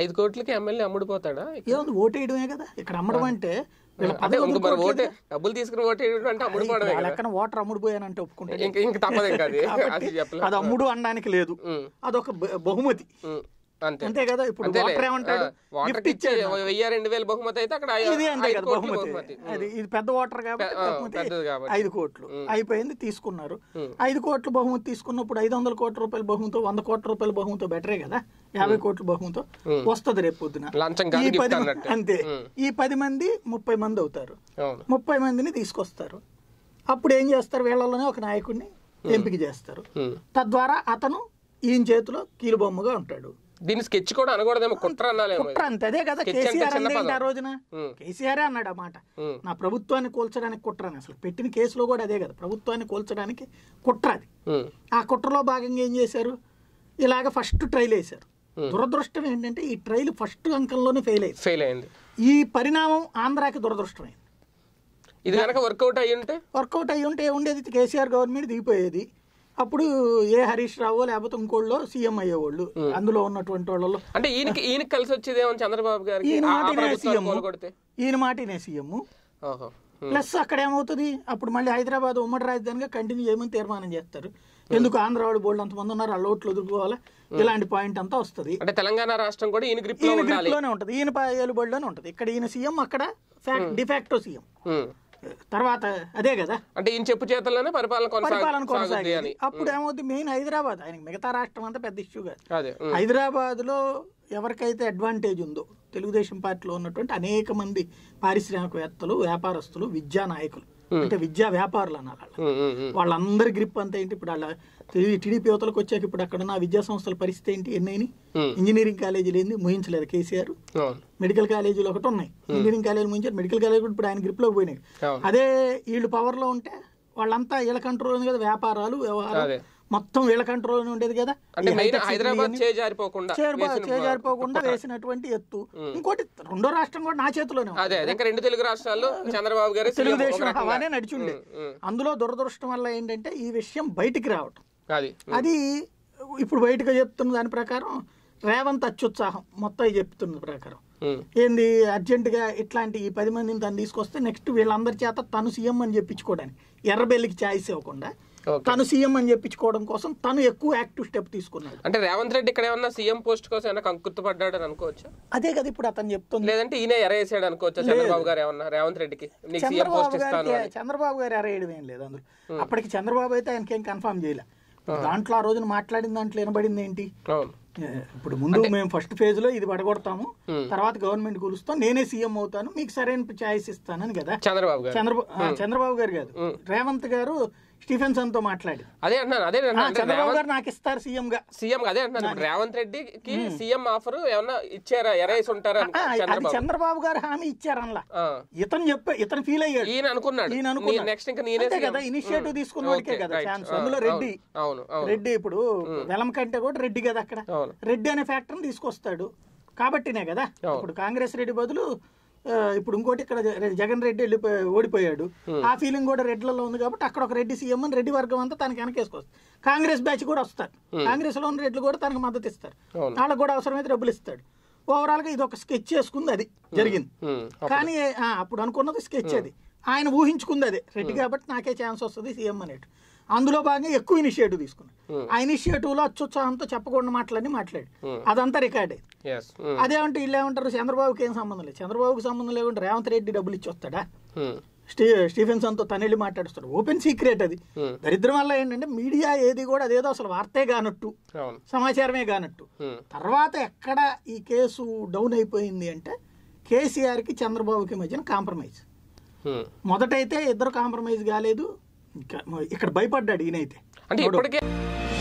ఐదు కోట్లకి ఎమ్మెల్యే అమ్ముడిపోతాడా ఏముంది వేయడమే కదా ఇక్కడ అమ్మడం అంటే అదే డబ్బులు తీసుకుని ఓటేయడం లెక్కన ఓటర్ అమ్ముడిపోయానంటే ఒప్పుకుంటాడు ఇంకా ఇంకా అది అమ్ముడు అనడానికి లేదు అదొక బహుమతి అంతే కదా ఇప్పుడు వాటర్ ఏమంటాడు గిఫ్ట్ ఇచ్చాడు వెయ్యి రెండు బహుమతి అయితే అక్కడ ఇది అంతే కదా బహుమతి అది ఇది పెద్ద వాటర్ కాబట్టి ఐదు కోట్లు అయిపోయింది తీసుకున్నారు ఐదు కోట్లు బహుమతి తీసుకున్నప్పుడు ఐదు వందల కోట్ల రూపాయల బహుమతో వంద కోట్ల రూపాయల బహుమతో బెటరే కదా యాభై కోట్ల బహుమతో వస్తుంది రేపు పొద్దున ఈ పది అంతే ఈ పది మంది ముప్పై మంది అవుతారు ముప్పై మందిని తీసుకొస్తారు అప్పుడు ఏం చేస్తారు వీళ్ళలోనే ఒక నాయకుడిని ఎంపిక చేస్తారు తద్వారా అతను ఈయన చేతిలో కీలుబొమ్మగా ఉంటాడు దీన్ని స్కెచ్ కూడా అనకూడదేమో కుట్ర అనాలేమో కుట్ర అంతే అదే కదా కేసీఆర్ అందేంటి ఆ రోజున కేసీఆర్ అన్నాడు ఆ మాట నా ప్రభుత్వాన్ని కోల్చడానికి కుట్ర అని అసలు పెట్టిన కేసులో కూడా అదే కదా ప్రభుత్వాన్ని కూల్చడానికి కుట్ర అది ఆ కుట్రలో భాగంగా ఏం చేశారు ఇలాగ ఫస్ట్ ట్రైల్ వేశారు దురదృష్టం ఏంటంటే ఈ ట్రైల్ ఫస్ట్ అంకంలోనే ఫెయిల్ అయింది ఫెయిల్ అయింది ఈ పరిణామం ఆంధ్రాకి దురదృష్టమైంది ఇది కనుక వర్కౌట్ అయ్యి ఉంటే వర్కౌట్ అయ్యి ఉంటే ఉండేది కేసీఆర్ గవర్నమెంట్ దిగిపోయేది అప్పుడు ఏ హరీష్ రావు లేకపోతే ఇంకోళ్ళు సీఎం అయ్యేవాళ్ళు అందులో ఉన్నటువంటి వాళ్ళలో అంటే ఈయనకి ఈయనకి కలిసి వచ్చేదేమో చంద్రబాబు గారు ఈయన మాటనే సీఎం ఈయన మాటనే సీఎం ప్లస్ అక్కడ ఏమవుతుంది అప్పుడు మళ్ళీ హైదరాబాద్ ఉమ్మడి రాజధానిగా కంటిన్యూ చేయమని తీర్మానం చేస్తారు ఎందుకు ఆంధ్ర వాళ్ళు బోల్డ్ అంతమంది ఉన్నారు అలా ఓట్లు ఎదుర్కోవాలి ఇలాంటి పాయింట్ అంతా వస్తుంది అంటే తెలంగాణ రాష్ట్రం కూడా ఈయన గ్రిప్ లోనే ఉంటుంది ఈయన లోనే ఉంటుంది ఇక్కడ ఈయన సీఎం అక్కడ డిఫాక్టో సీఎం తర్వాత అదే కదా అంటే ఈయన చెప్పు చేతల్లోనే పరిపాలన పరిపాలన కొనసాగింది అప్పుడు ఏమవుతుంది మెయిన్ హైదరాబాద్ ఆయన మిగతా రాష్ట్రం అంతా పెద్ద ఇష్యూ కాదు హైదరాబాద్ లో ఎవరికైతే అడ్వాంటేజ్ ఉందో తెలుగుదేశం పార్టీలో ఉన్నటువంటి అనేక మంది పారిశ్రామికవేత్తలు వ్యాపారస్తులు విద్యా నాయకులు Hmm. అంటే విద్యా వ్యాపారులు అన్నారు hmm, hmm, వాళ్ళందరి గ్రిప్ అంతా ఏంటి ఇప్పుడు వాళ్ళ టీడీపీ యువతలకు వచ్చాక ఇప్పుడు అక్కడ ఉన్న విద్యా సంస్థల పరిస్థితి ఏంటి ఎన్నైనా ఇంజనీరింగ్ కాలేజీలు ఏంది ముహించలేదు కేసీఆర్ మెడికల్ కాలేజీలు ఒకటి ఉన్నాయి ఇంజనీరింగ్ కాలేజీ ముహించారు మెడికల్ కాలేజీ ఇప్పుడు ఆయన గ్రిప్ లో పోయినాయి అదే వీళ్ళు పవర్ లో ఉంటే వాళ్ళంతా వీళ్ళ కంట్రోల్ ఉంది కదా వ్యాపారాలు వ్యవహారాలు మొత్తం వీళ్ళ కంట్రోల్ ఉండేది కదా హైదరాబాద్ చేజారిపోకుండా వేసినటువంటి ఎత్తు ఇంకోటి రెండో రాష్ట్రం కూడా నా చేతిలోనే అదే నడిచి రెండు తెలుగు చంద్రబాబు గారు తెలుగుదేశం నడిచిండే అందులో దురదృష్టం వల్ల ఏంటంటే ఈ విషయం బయటికి రావటం అది ఇప్పుడు బయటకు చెప్తున్న దాని ప్రకారం రేవంత్ అత్యుత్సాహం మొత్తం చెప్తున్న ప్రకారం ఏంది అర్జెంటుగా ఇట్లాంటి ఈ పది మందిని తను తీసుకొస్తే నెక్స్ట్ వీళ్ళందరి చేత తను సీఎం అని చెప్పించుకోవడానికి ఎర్రబెల్లికి ఛాయిస్ ఇవ్వకుండా తను సీఎం అని చెప్పించుకోవడం కోసం తను ఎక్కువ యాక్టివ్ స్టెప్ తీసుకున్నాడు అంటే రేవంత్ రెడ్డి ఇక్కడ ఏమన్నా సీఎం పోస్ట్ కోసం ఏమైనా కంకుర్తుపడ్డాడు అని అనుకోవచ్చు అదే కదా ఇప్పుడు అతను చెప్తుంది లేదంటే ఈయన ఎరేసాడు అనుకోవచ్చు చంద్రబాబు గారు ఏమన్నా రేవంత్ రెడ్డికి చంద్రబాబు గారు ఎరేయడం ఏం లేదు అందులో అప్పటికి చంద్రబాబు అయితే ఆయనకి ఏం కన్ఫర్మ్ చేయలే దాంట్లో ఆ రోజున మాట్లాడిన దాంట్లో వినబడింది ఏంటి ఇప్పుడు ముందు మేము ఫస్ట్ ఫేజ్ లో ఇది పడగొడతాము తర్వాత గవర్నమెంట్ కూలుస్తాం నేనే సీఎం అవుతాను మీకు సరైన ఛాయిస్ ఇస్తానని కదా చంద్రబాబు చంద్రబాబు చంద్రబాబు గారు కాదు రేవంత్ గారు స్టీఫెన్సన్ తో మాట్లాడి అదే అంటున్నాను అదే చంద్రబాబు గారు నాకు ఇస్తారు సీఎం గా సీఎం అదే అంటున్నాను రేవంత్ రెడ్డికి సీఎం ఆఫర్ ఏమన్నా ఇచ్చారా ఎరేసి ఉంటారా చంద్రబాబు గారు హామీ ఇచ్చారనలా ఇతను చెప్పే ఇతను ఫీల్ అయ్యాడు ఈయన అనుకున్నాడు ఈయన అనుకున్నాడు నెక్స్ట్ ఇంకా నేనే కదా ఇనిషియేటివ్ తీసుకున్న వాడికే కదా ఛాన్స్ అందులో రెడ్డి అవును రెడ్డి ఇప్పుడు వెలం కంటే కూడా రెడ్డి కదా అక్కడ రెడ్డి అనే ఫ్యాక్టర్ని తీసుకొస్తాడు కాబట్టినే కదా ఇప్పుడు కాంగ్రెస్ రెడ్డి బదులు ఇప్పుడు ఇంకోటి ఇక్కడ జగన్ రెడ్డి వెళ్ళిపోయి ఓడిపోయాడు ఆ ఫీలింగ్ కూడా రెడ్లలో ఉంది కాబట్టి అక్కడ ఒక రెడ్డి సీఎం అని రెడ్డి వర్గం అంతా తనకి వెనకేసుకోవచ్చు కాంగ్రెస్ బ్యాచ్ కూడా వస్తారు కాంగ్రెస్ లో ఉన్న రెడ్లు కూడా తనకు మద్దతు ఇస్తారు వాళ్ళకు కూడా అవసరమైతే డబ్బులు ఇస్తాడు ఓవరాల్ గా ఇది ఒక స్కెచ్ చేసుకుంది అది జరిగింది కానీ అప్పుడు అనుకున్నది స్కెచ్ అది ఆయన ఊహించుకుంది అదే రెడ్డి కాబట్టి నాకే ఛాన్స్ వస్తుంది సీఎం అనేటు అందులో భాగంగా ఎక్కువ ఇనిషియేటివ్ తీసుకున్నాడు ఆ ఇనిషియేటివ్ లో అత్యుత్సాహంతో చెప్పకుండా మాటలన్నీ మాట్లాడు అదంతా రికార్డ్ అయింది Hmm. అదేమంటే ఇలా ఏమంటారు చంద్రబాబుకి ఏం సంబంధం లేదు చంద్రబాబుకి సంబంధం లేకుండా రేవంత్ రెడ్డి డబ్బులు ఇచ్చి వస్తాడా hmm. స్టీఫెన్సన్ తో తనెళ్ళి మాట్లాడుస్తాడు ఓపెన్ సీక్రెట్ అది hmm. దరిద్రం వల్ల ఏంటంటే మీడియా ఏది కూడా అదేదో అసలు వార్తే కానట్టు సమాచారమే కానట్టు తర్వాత ఎక్కడ ఈ కేసు డౌన్ అయిపోయింది అంటే కేసీఆర్ కి చంద్రబాబుకి మధ్యన కాంప్రమైజ్ మొదటైతే ఇద్దరు కాంప్రమైజ్ కాలేదు ఇక్కడ భయపడ్డాడు ఈయనైతే అంటే